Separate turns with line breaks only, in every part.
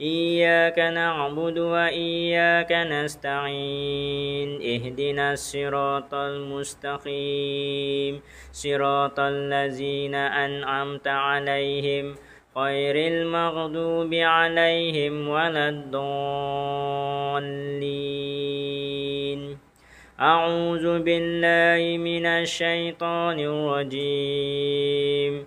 إياك نعبد وإياك نستعين اهدنا الصراط المستقيم صراط الذين أنعمت عليهم غير المغضوب عليهم ولا الضالين أعوذ بالله من الشيطان الرجيم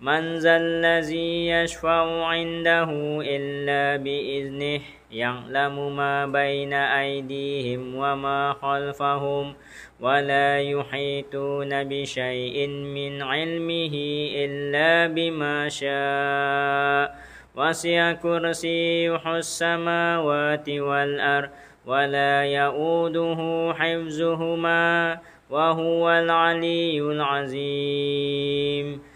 من ذا الذي يشفع عنده إلا بإذنه يعلم ما بين أيديهم وما خلفهم ولا يحيطون بشيء من علمه إلا بما شاء وسع كرسيه السماوات والأرض ولا يؤوده حفظهما وهو العلي العظيم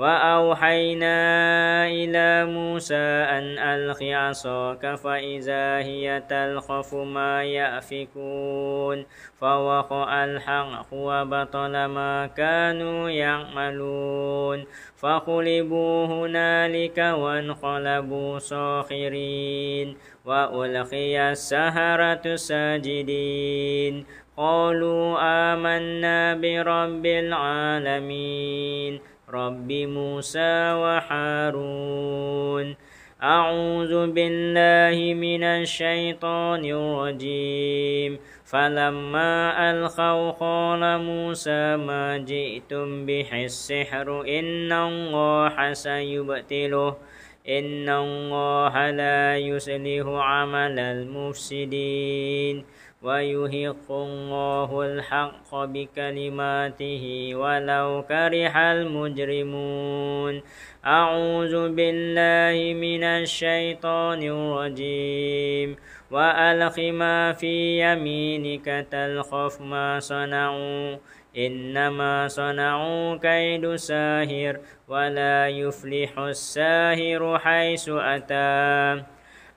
وأوحينا إلى موسى أن ألق عصاك فإذا هي تلقف ما يأفكون فوقع الحق وبطل ما كانوا يعملون فقلبوا هنالك وانقلبوا صاخرين وألقي السهرة ساجدين قالوا آمنا برب العالمين رب موسى وحارون أعوذ بالله من الشيطان الرجيم فلما ألقوا قال موسى ما جئتم به السحر إن الله سيبتله إن الله لا يصلح عمل المفسدين ويهق الله الحق بكلماته ولو كره المجرمون أعوذ بالله من الشيطان الرجيم وألق ما في يمينك تلخف ما صنعوا إنما صنعوا كيد ساهر ولا يفلح الساهر حيث أتى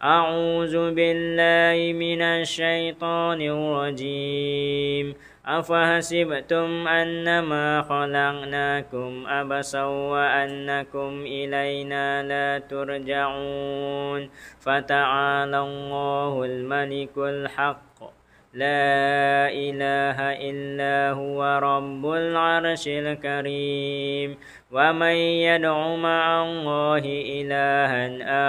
أعوذ بالله من الشيطان الرجيم أفحسبتم أنما خلقناكم أبسا وأنكم إلينا لا ترجعون فتعالى الله الملك الحق لا إله إلا هو رب العرش الكريم ومن يدع مع الله إلها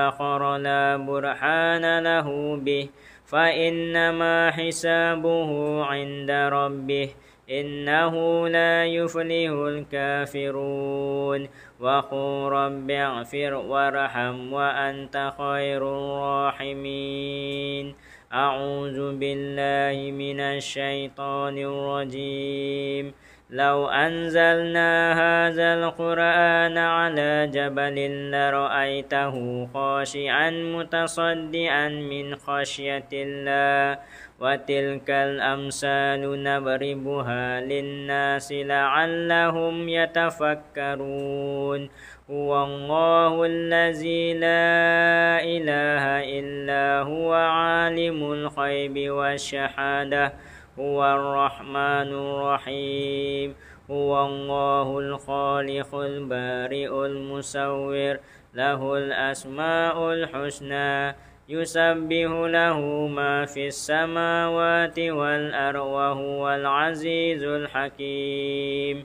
آخر لا برهان له به فإنما حسابه عند ربه إنه لا يفلح الكافرون وقل رب اغفر وارحم وأنت خير الراحمين أعوذ بالله من الشيطان الرجيم لو أنزلنا هذا القرآن على جبل لرأيته خاشعا متصدعا من خشية الله وتلك الأمثال نضربها للناس لعلهم يتفكرون هو الله الذي لا إله إلا هو عالم الخيب والشهادة هو الرحمن الرحيم هو الله الخالق البارئ المصور له الأسماء الحسنى يسبح له ما في السماوات والأرض وهو العزيز الحكيم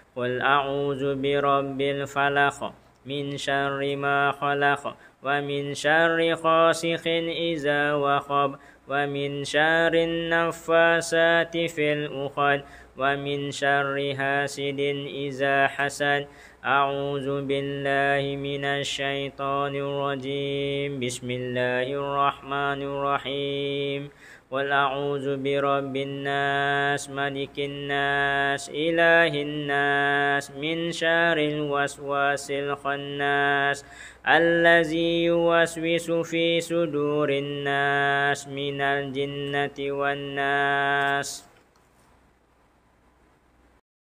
قل أعوذ برب الفلق من شر ما خلق ومن شر خاسق إذا وخب ومن شر النفاسات في الأخد ومن شر حاسد إذا حسد أعوذ بالله من الشيطان الرجيم بسم الله الرحمن الرحيم قل أعوذ برب الناس ملك الناس إله الناس من شر الوسواس الخناس الذي Yua sufi su durin nas minan jin natiwan nas.